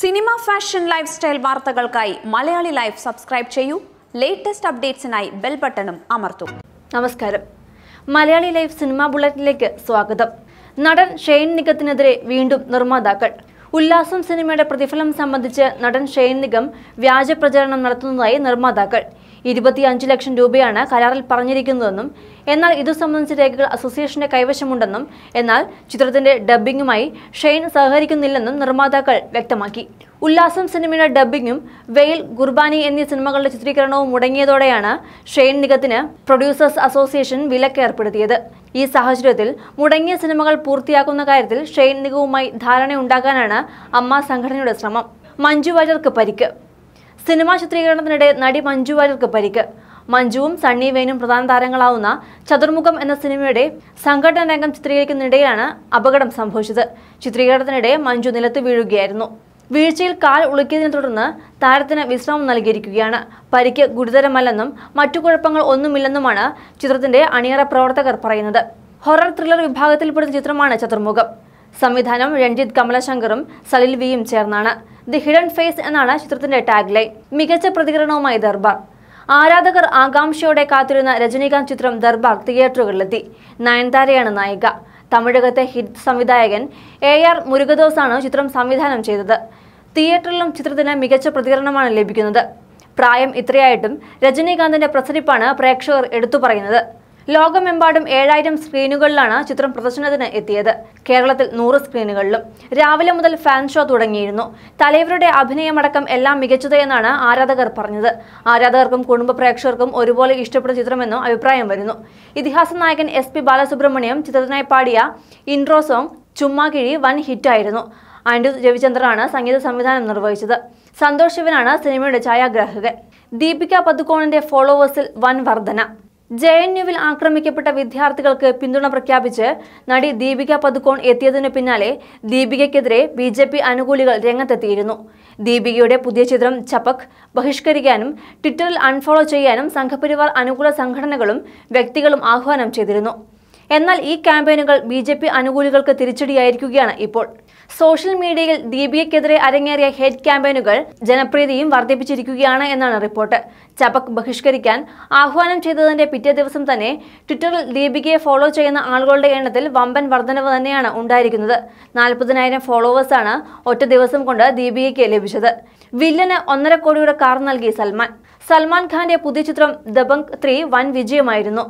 cinema fashion lifestyle വാർത്തകൾക്കായി Malayali life subscribe ചെയ്യൂ latest അപ്ഡേറ്റ്സിനായി ബെൽ ബട്ടണും അമർത്തൂ നമസ്കാരം മലയാളി ലൈഫ് സിനിമ ബുള്ളറ്റിലേക്ക് സ്വാഗതം നടൻ ഷെയ്ൻ നിഗത്തിനെതിരെ വീണ്ടും നിർമ്മാതാക്കൾ ഉല്ലാസം സിനിമയുടെ പ്രതിഫലം സംബന്ധിച്ച് നടൻ ഷെയ്ൻ നിഗം വ്യാജ പ്രചരണം നടത്തുന്നതായി നിർമ്മാതാക്കൾ ഇരുപത്തിയഞ്ച് ലക്ഷം രൂപയാണ് കരാറിൽ പറഞ്ഞിരിക്കുന്നതെന്നും എന്നാൽ ഇതു സംബന്ധിച്ച രേഖകൾ അസോസിയേഷന്റെ കൈവശമുണ്ടെന്നും എന്നാൽ ചിത്രത്തിന്റെ ഡബ്ബിങ്ങുമായി ഷെയ്ൻ സഹകരിക്കുന്നില്ലെന്നും നിർമ്മാതാക്കൾ വ്യക്തമാക്കി ഉല്ലാസം സിനിമയുടെ ഡബ്ബിങ്ങും വെയിൽ ഗുർബാനി എന്നീ സിനിമകളുടെ ചിത്രീകരണവും മുടങ്ങിയതോടെയാണ് ഷെയ്ൻ നികത്തിന് പ്രൊഡ്യൂസേഴ്സ് അസോസിയേഷൻ വിലക്കേർപ്പെടുത്തിയത് ഈ സാഹചര്യത്തിൽ മുടങ്ങിയ സിനിമകൾ പൂർത്തിയാക്കുന്ന കാര്യത്തിൽ ഷെയ്ൻ നികവുമായി ധാരണയുണ്ടാക്കാനാണ് അമ്മ സംഘടനയുടെ ശ്രമം മഞ്ജു വാര്യർക്ക് പരിക്ക് സിനിമാ ചിത്രീകരണത്തിനിടെ നടി മഞ്ജു വാര്യർക്ക് പരിക്ക് മഞ്ജുവും സണ്ണി വെയിനും പ്രധാന താരങ്ങളാവുന്ന ചതുർമുഖം എന്ന സിനിമയുടെ സംഘടന രംഗം ചിത്രീകരിക്കുന്നതിനിടെയാണ് അപകടം സംഭവിച്ചത് ചിത്രീകരണത്തിനിടെ മഞ്ജു നിലത്ത് വീഴുകയായിരുന്നു വീഴ്ചയിൽ കാൽ ഉളുക്കിയതിനെ തുടർന്ന് താരത്തിന് വിശ്രമം നൽകിയിരിക്കുകയാണ് പരിക്ക് ഗുരുതരമല്ലെന്നും മറ്റു കുഴപ്പങ്ങൾ ഒന്നുമില്ലെന്നുമാണ് ചിത്രത്തിന്റെ അണിയറ പ്രവർത്തകർ പറയുന്നത് ഹൊറർ ത്രില്ലർ വിഭാഗത്തിൽപ്പെടുന്ന ചിത്രമാണ് ചതുർമുഖം സംവിധാനം രഞ്ജിത്ത് കമലശങ്കറും സലിൽ വിയും ചേർന്നാണ് ദി ഹിഡൻ ഫേസ് എന്നാണ് ചിത്രത്തിന്റെ ടാഗ് ലൈൻ മികച്ച പ്രതികരണവുമായി ദർബാർ ആരാധകർ ആകാംക്ഷയോടെ കാത്തിരുന്ന രജനീകാന്ത് ചിത്രം ദർബാർ തിയേറ്ററുകളിലെത്തി നയൻതാരയാണ് നായിക തമിഴകത്തെ ഹിറ്റ് സംവിധായകൻ എ ആർ മുരുകദോസാണ് ചിത്രം സംവിധാനം ചെയ്തത് തിയേറ്ററിലും ചിത്രത്തിന് മികച്ച പ്രതികരണമാണ് ലഭിക്കുന്നത് പ്രായം ഇത്രയായിട്ടും രജനീകാന്തിന്റെ പ്രസരിപ്പാണ് പ്രേക്ഷകർ എടുത്തു പറയുന്നത് ലോകമെമ്പാടും ഏഴായിരം സ്ക്രീനുകളിലാണ് ചിത്രം പ്രദർശനത്തിന് എത്തിയത് കേരളത്തിൽ നൂറ് സ്ക്രീനുകളിലും രാവിലെ മുതൽ ഫാൻ ഷോ തുടങ്ങിയിരുന്നു തലൈവരുടെ അഭിനയമടക്കം എല്ലാം മികച്ചത് എന്നാണ് ആരാധകർ പറഞ്ഞത് ആരാധകർക്കും കുടുംബ പ്രേക്ഷകർക്കും ഒരുപോലെ ഇഷ്ടപ്പെട്ട ചിത്രമെന്നും അഭിപ്രായം വരുന്നു ഇതിഹാസ നായകൻ എസ് പി ബാലസുബ്രഹ്മണ്യം ചിത്രത്തിനായി പാടിയ ഇൻട്രോ സോങ് ചുമ്മാകിഴി വൻ ഹിറ്റായിരുന്നു ആൻഡു രവിചന്ദ്രനാണ് സംഗീത സംവിധാനം നിർവഹിച്ചത് സന്തോഷ് ശിവനാണ് സിനിമയുടെ ഛായാഗ്രാഹകൻ ദീപിക പദുക്കോണിന്റെ ഫോളോവേഴ്സിൽ വൻ വർധന ജെ എൻ യുവിൽ ആക്രമിക്കപ്പെട്ട വിദ്യാർത്ഥികൾക്ക് പിന്തുണ പ്രഖ്യാപിച്ച് നടി ദീപിക പതുക്കോൺ എത്തിയതിനു പിന്നാലെ ദീപികയ്ക്കെതിരെ ബി ജെ പി അനുകൂലികൾ രംഗത്തെത്തിയിരുന്നു ദീപികയുടെ പുതിയ ചിത്രം ചപക് ബഹിഷ്കരിക്കാനും ട്വിറ്ററിൽ അൺഫോളോ ചെയ്യാനും സംഘപരിവാർ അനുകൂല സംഘടനകളും വ്യക്തികളും ആഹ്വാനം ചെയ്തിരുന്നു എന്നാൽ ഈ ക്യാമ്പയിനുകൾ ബി അനുകൂലികൾക്ക് തിരിച്ചടിയായിരിക്കുകയാണ് ഇപ്പോൾ സോഷ്യൽ മീഡിയയിൽ ദീപികയ്ക്കെതിരെ അരങ്ങേറിയ ഹെഡ് ക്യാമ്പയിനുകൾ ജനപ്രീതിയും വർദ്ധിപ്പിച്ചിരിക്കുകയാണ് എന്നാണ് റിപ്പോർട്ട് ചപക് ബഹിഷ്കരിക്കാൻ ആഹ്വാനം ചെയ്തതിന്റെ പിറ്റേ ദിവസം തന്നെ ട്വിറ്ററിൽ ദീപികയെ ഫോളോ ചെയ്യുന്ന ആളുകളുടെ എണ്ണത്തിൽ വമ്പൻ വർധനവ് തന്നെയാണ് ഉണ്ടായിരിക്കുന്നത് നാൽപ്പതിനായിരം ഫോളോവേഴ്സാണ് ഒറ്റ ദിവസം കൊണ്ട് ദീപികയ്ക്ക് ലഭിച്ചത് വില്ലന് ഒന്നര കോടിയുടെ കാർ നൽകി സൽമാൻ സൽമാൻ ഖാന്റെ പുതിയ ചിത്രം ദബങ് ത്രീ വൻ വിജയമായിരുന്നു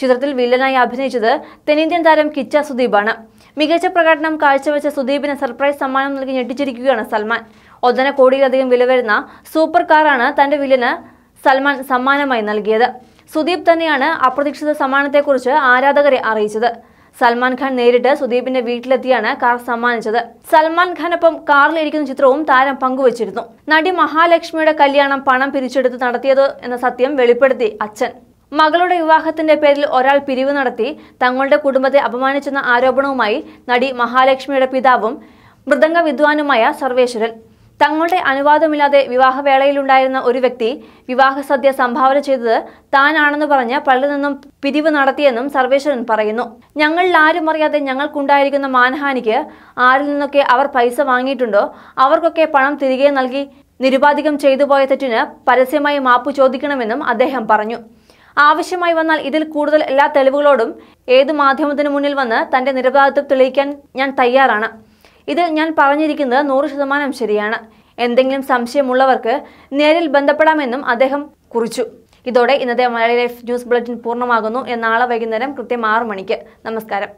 ചിത്രത്തിൽ വില്ലനായി അഭിനയിച്ചത് തെന്നിന്ത്യൻ താരം കിച്ച സുദീപാണ് മികച്ച പ്രകടനം കാഴ്ചവെച്ച സുദീപിന് സർപ്രൈസ് സമ്മാനം നൽകി ഞെട്ടിച്ചിരിക്കുകയാണ് സൽമാൻ ഒന്നര കോടിയിലധികം വില വരുന്ന സൂപ്പർ കാറാണ് തന്റെ വില്ലന് സൽമാൻ സമ്മാനമായി നൽകിയത് സുദീപ് തന്നെയാണ് അപ്രതീക്ഷിത സമ്മാനത്തെക്കുറിച്ച് ആരാധകരെ അറിയിച്ചത് സൽമാൻ ഖാൻ നേരിട്ട് സുദീപിന്റെ വീട്ടിലെത്തിയാണ് കാർ സമ്മാനിച്ചത് സൽമാൻ ഖാനൊപ്പം കാറിലിരിക്കുന്ന ചിത്രവും താരം പങ്കുവച്ചിരുന്നു നടി മഹാലക്ഷ്മിയുടെ കല്യാണം പണം പിരിച്ചെടുത്ത് നടത്തിയത് എന്ന സത്യം വെളിപ്പെടുത്തി അച്ഛൻ മകളുടെ വിവാഹത്തിന്റെ പേരിൽ ഒരാൾ പിരിവ് നടത്തി തങ്ങളുടെ കുടുംബത്തെ അപമാനിച്ചെന്ന ആരോപണവുമായി നടി മഹാലക്ഷ്മിയുടെ പിതാവും മൃദംഗ വിദ്വാനുമായ സർവേശ്വരൻ തങ്ങളുടെ അനുവാദമില്ലാതെ വിവാഹവേളയിലുണ്ടായിരുന്ന ഒരു വ്യക്തി വിവാഹസദ്യ സംഭാവന ചെയ്തത് താനാണെന്ന് പറഞ്ഞ് പള്ളി നിന്നും പിരിവ് നടത്തിയെന്നും സർവേശ്വരൻ പറയുന്നു ഞങ്ങളിൽ ആരും അറിയാതെ ഞങ്ങൾക്കുണ്ടായിരിക്കുന്ന മാനഹാനിക്ക് ആരിൽ നിന്നൊക്കെ അവർ പൈസ വാങ്ങിയിട്ടുണ്ടോ അവർക്കൊക്കെ പണം തിരികെ നൽകി നിരുപാധികം ചെയ്തു പോയ തെറ്റിന് പരസ്യമായി മാപ്പ് ചോദിക്കണമെന്നും അദ്ദേഹം പറഞ്ഞു ആവശ്യമായി വന്നാൽ ഇതിൽ കൂടുതൽ എല്ലാ തെളിവുകളോടും ഏത് മാധ്യമത്തിന് മുന്നിൽ വന്ന് തന്റെ നിരപരാധിത്വം തെളിയിക്കാൻ ഞാൻ തയ്യാറാണ് ഇതിൽ ഞാൻ പറഞ്ഞിരിക്കുന്നത് നൂറ് ശതമാനം ശരിയാണ് എന്തെങ്കിലും സംശയമുള്ളവർക്ക് നേരിൽ ബന്ധപ്പെടാമെന്നും അദ്ദേഹം കുറിച്ചു ഇതോടെ ഇന്നത്തെ മലയാളി ലൈഫ് ന്യൂസ് ബുള്ളറ്റിൻ പൂർണ്ണമാകുന്നു നാളെ വൈകുന്നേരം കൃത്യം ആറു മണിക്ക് നമസ്കാരം